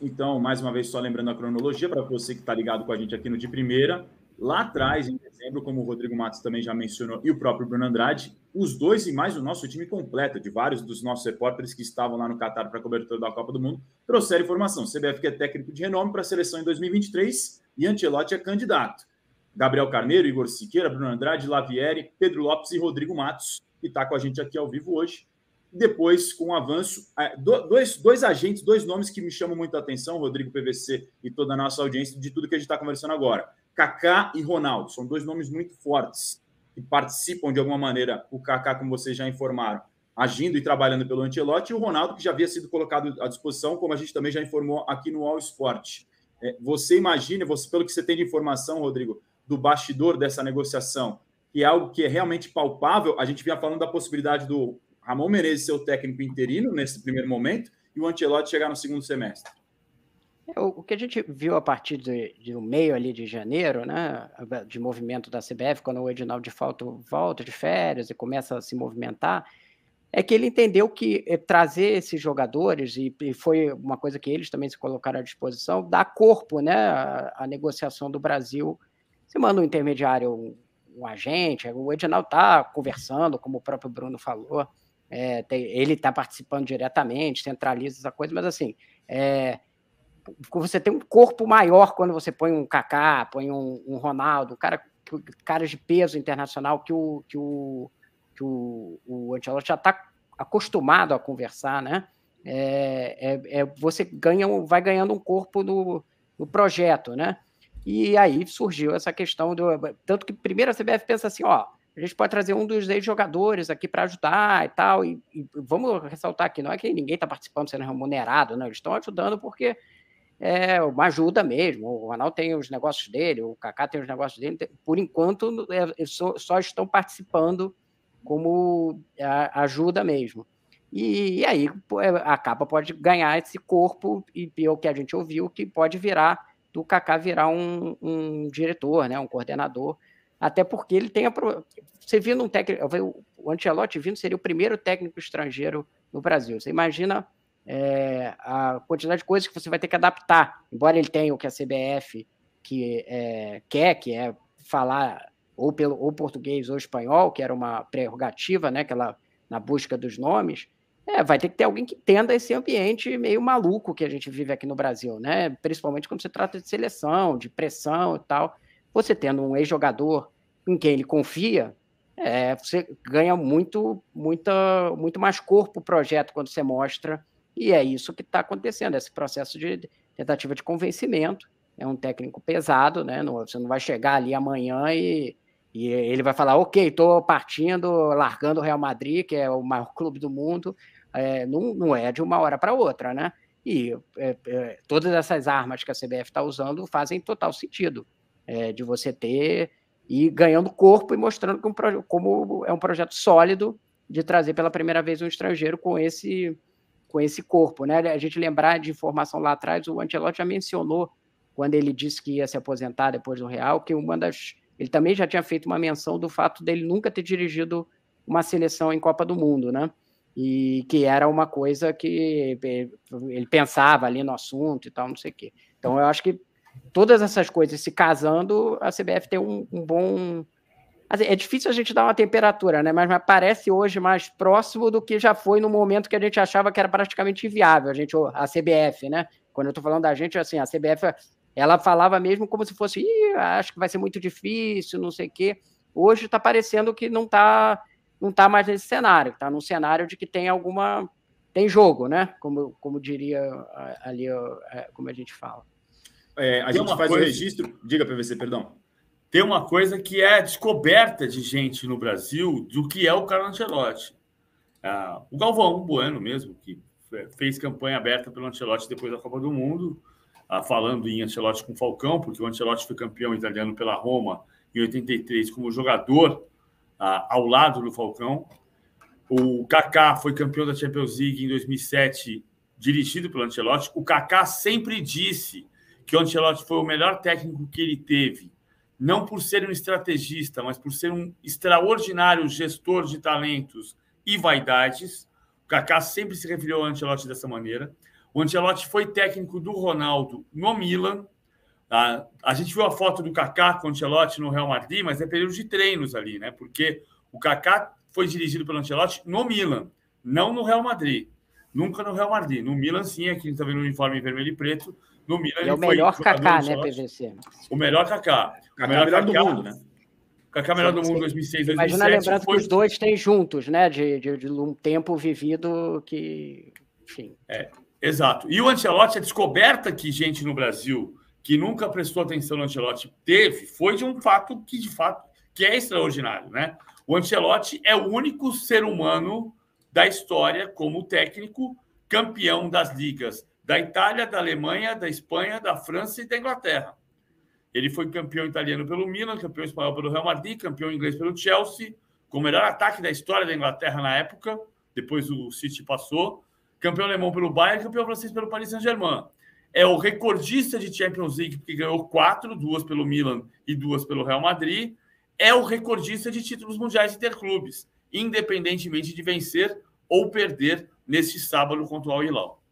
Então, mais uma vez, só lembrando a cronologia, para você que está ligado com a gente aqui no de primeira, lá atrás, em dezembro, como o Rodrigo Matos também já mencionou, e o próprio Bruno Andrade, os dois e mais o nosso time completo, de vários dos nossos repórteres que estavam lá no Catar para cobertura da Copa do Mundo, trouxeram informação. O CBF que é técnico de renome para a seleção em 2023 e Antelote é candidato. Gabriel Carneiro, Igor Siqueira, Bruno Andrade, Lavieri, Pedro Lopes e Rodrigo Matos, que está com a gente aqui ao vivo hoje. Depois, com o avanço, é, dois, dois agentes, dois nomes que me chamam a atenção, Rodrigo PVC e toda a nossa audiência, de tudo que a gente está conversando agora. Kaká e Ronaldo, são dois nomes muito fortes, que participam de alguma maneira, o Kaká, como vocês já informaram, agindo e trabalhando pelo Antelote, e o Ronaldo, que já havia sido colocado à disposição, como a gente também já informou aqui no All Sport. É, você imagina, você, pelo que você tem de informação, Rodrigo, do bastidor dessa negociação, que é algo que é realmente palpável. A gente vinha falando da possibilidade do Ramon Menezes ser o técnico interino nesse primeiro momento e o Ancelotti chegar no segundo semestre? É, o que a gente viu a partir do meio ali de janeiro, né, de movimento da CBF, quando o Edinaldo de falta volta de férias e começa a se movimentar, é que ele entendeu que é, trazer esses jogadores, e, e foi uma coisa que eles também se colocaram à disposição, dá corpo né, à negociação do Brasil. Você manda um intermediário, um, um agente, o Edinaldo está conversando, como o próprio Bruno falou, é, tem, ele está participando diretamente, centraliza essa coisa, mas assim, é, você tem um corpo maior quando você põe um Kaká, põe um, um Ronaldo, um cara, caras de peso internacional que o, que o, que o, o Ancelotti já está acostumado a conversar, né? É, é, é, você ganha, vai ganhando um corpo no, no, projeto, né? E aí surgiu essa questão do. Tanto que primeiro a CBF pensa assim, ó, a gente pode trazer um dos ex-jogadores aqui para ajudar e tal. E, e, vamos ressaltar aqui, não é que ninguém está participando sendo é remunerado, não. Eles estão ajudando porque é uma ajuda mesmo. O Ronaldo tem os negócios dele, o Kaká tem os negócios dele. Por enquanto, é, é, só, só, estão participando como é, ajuda mesmo. E, e aí a capa pode ganhar esse corpo, e o que a gente ouviu, que pode virar, do Kaká virar um, um diretor, né, um coordenador até porque ele tem a. Você vindo um técnico. O Ancelotti vindo seria o primeiro técnico estrangeiro no Brasil. Você imagina é, a quantidade de coisas que você vai ter que adaptar, embora ele tenha o que a CBF que, é, quer, que é falar ou pelo ou português ou espanhol, que era uma prerrogativa, né? aquela na busca dos nomes, é, vai ter que ter alguém que entenda esse ambiente meio maluco que a gente vive aqui no Brasil, né? Principalmente quando se trata de seleção, de pressão e tal. Você tendo um ex-jogador em quem ele confia, é, você ganha muito, muita, muito mais corpo o projeto quando você mostra. E é isso que está acontecendo, esse processo de tentativa de convencimento. É um técnico pesado, né? Não, você não vai chegar ali amanhã e, e ele vai falar, ok, estou partindo, largando o Real Madrid, que é o maior clube do mundo. É, não, não é de uma hora para outra, né? E é, é, todas essas armas que a CBF está usando fazem total sentido é, de você ter e ganhando corpo e mostrando que um, como é um projeto sólido de trazer pela primeira vez um estrangeiro com esse com esse corpo, né? A gente lembrar de informação lá atrás, o Ancelotti já mencionou quando ele disse que ia se aposentar depois do Real, que uma das ele também já tinha feito uma menção do fato dele nunca ter dirigido uma seleção em Copa do Mundo, né? E que era uma coisa que ele pensava ali no assunto e tal, não sei o quê. Então eu acho que todas essas coisas se casando, a CBF tem um, um bom. Assim, é difícil a gente dar uma temperatura, né? Mas, mas parece hoje mais próximo do que já foi no momento que a gente achava que era praticamente inviável, a gente, a CBF, né? Quando eu estou falando da gente, assim, a CBF ela falava mesmo como se fosse, acho que vai ser muito difícil, não sei o quê. Hoje está parecendo que não está não tá mais nesse cenário, está num cenário de que tem alguma. tem jogo, né? Como, como diria ali, é, como a gente fala é, a tem gente faz coisa... o registro. Diga, PVC, perdão. Tem uma coisa que é descoberta de gente no Brasil do que é o Carlo Ancelotti. Ah, o Galvão Bueno mesmo, que fez campanha aberta pelo Ancelotti depois da Copa do Mundo, ah, falando em Ancelotti com Falcão, porque o Ancelotti foi campeão italiano pela Roma em 83 como jogador ah, ao lado do Falcão. O Kaká foi campeão da Champions League em 2007, dirigido pelo Ancelotti. O Kaká sempre disse que o Ancelotti foi o melhor técnico que ele teve, não por ser um estrategista, mas por ser um extraordinário gestor de talentos e vaidades. O Kaká sempre se referiu ao Ancelotti dessa maneira. O Ancelotti foi técnico do Ronaldo no Milan. Ah, a gente viu a foto do Kaká com o Ancelotti no Real Madrid, mas é período de treinos ali, né? Porque o Kaká foi dirigido pelo Ancelotti no Milan, não no Real Madrid. Nunca no Real Madrid. No Milan, sim, aqui a gente está vendo o uniforme vermelho e preto, no Milan, é né, né? o melhor Kaká, né, PVC? O melhor Kaká. O melhor, Kaká, do mundo, né? Kaká melhor do mundo 2006, 2007. Imagina lembrando foi... que os dois têm juntos, né? De, de, de um tempo vivido que. Enfim. É, exato. E o Ancelotti, a descoberta que gente no Brasil que nunca prestou atenção no Ancelotti teve foi de um fato que, de fato, que é extraordinário, né? O Ancelotti é o único ser humano da história como técnico campeão das ligas da Itália, da Alemanha, da Espanha, da França e da Inglaterra. Ele foi campeão italiano pelo Milan, campeão espanhol pelo Real Madrid, campeão inglês pelo Chelsea, com o melhor ataque da história da Inglaterra na época, depois o City passou, campeão alemão pelo Bayern, campeão francês pelo Paris Saint-Germain. É o recordista de Champions League, porque ganhou quatro, duas pelo Milan e duas pelo Real Madrid. É o recordista de títulos mundiais de interclubes, independentemente de vencer ou perder neste sábado contra o Al Hilal.